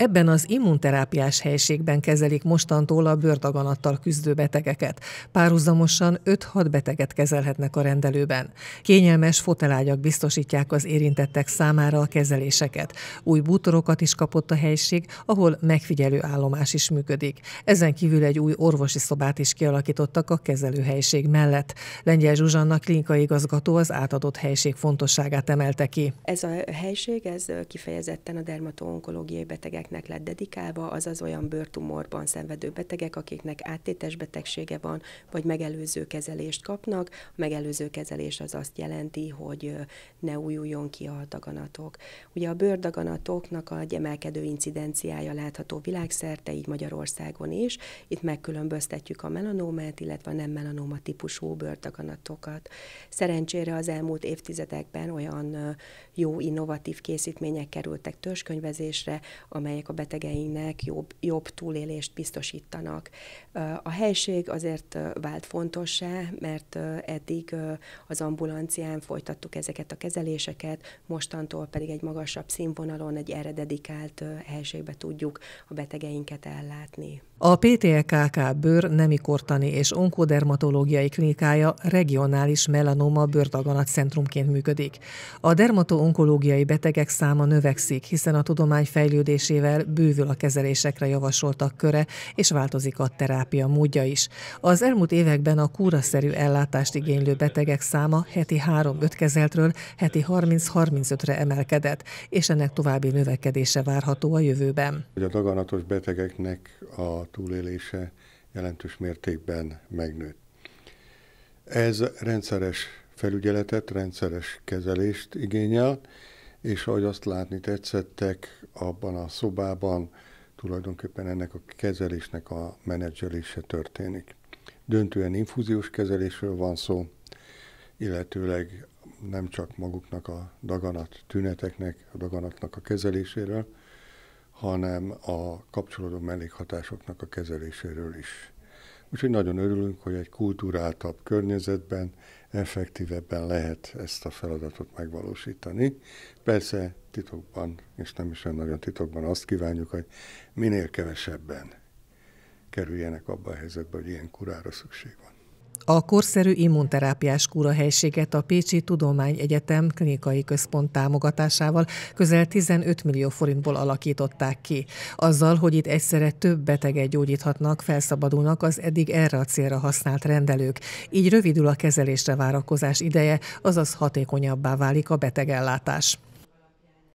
Ebben az immunterápiás helységben kezelik mostantól a bőrdaganattal küzdő betegeket. Párhuzamosan 5-6 beteget kezelhetnek a rendelőben. Kényelmes fotelágyak biztosítják az érintettek számára a kezeléseket. Új bútorokat is kapott a helység, ahol megfigyelő állomás is működik. Ezen kívül egy új orvosi szobát is kialakítottak a kezelőhelység mellett. Lengyel Zsuzsanna klinikai igazgató az átadott helység fontosságát emelte ki. Ez a helység ez kifejezetten a dermato betegek betegeknek lett dedikálva, azaz olyan bőrtumorban szenvedő betegek, akiknek áttétes betegsége van, vagy megelőző kezelést kapnak. A megelőző kezelés az azt jelenti, hogy ne újuljon ki a daganatok. Ugye a bőrdaganatoknak a emelkedő incidenciája látható világszerte, így Magyarországon is. Itt megkülönböztetjük a melanómát, illetve a nem melanóma típusú bőrdaganatokat. Szerencsére az elmúlt évtizedekben olyan jó innovatív készítmények kerültek törzskönyvezésre, amely amelyek a betegeinknek jobb, jobb túlélést biztosítanak. A helység azért vált fontossá, mert eddig az ambulancián folytattuk ezeket a kezeléseket, mostantól pedig egy magasabb színvonalon, egy erre dedikált helységbe tudjuk a betegeinket ellátni. A PTKK bőr nemi kortani és onkodermatológiai klinikája regionális melanoma bőrdaganat centrumként működik. A dermatoonkológiai betegek száma növekszik, hiszen a tudomány fejlődésével rendszerrel bővül a kezelésekre javasoltak köre, és változik a terápia módja is. Az elmúlt években a kúraszerű ellátást igénylő betegek száma heti 3-5 kezeltről heti 30-35-re emelkedett, és ennek további növekedése várható a jövőben. A daganatos betegeknek a túlélése jelentős mértékben megnőtt. Ez rendszeres felügyeletet, rendszeres kezelést igényel, és ahogy azt látni tetszettek, abban a szobában tulajdonképpen ennek a kezelésnek a menedzselése történik. Döntően infúziós kezelésről van szó, illetőleg nem csak maguknak a daganat tüneteknek, a daganatnak a kezeléséről, hanem a kapcsolódó mellékhatásoknak a kezeléséről is. Úgyhogy nagyon örülünk, hogy egy kultúráltabb környezetben effektívebben lehet ezt a feladatot megvalósítani. Persze titokban, és nem is olyan nagyon titokban azt kívánjuk, hogy minél kevesebben kerüljenek abba a helyzetbe, hogy ilyen kurára szükség van. A korszerű immunterápiás helységet a Pécsi Tudományegyetem klinikai központ támogatásával közel 15 millió forintból alakították ki. Azzal, hogy itt egyszerre több beteget gyógyíthatnak, felszabadulnak az eddig erre a célra használt rendelők. Így rövidül a kezelésre várakozás ideje, azaz hatékonyabbá válik a betegellátás.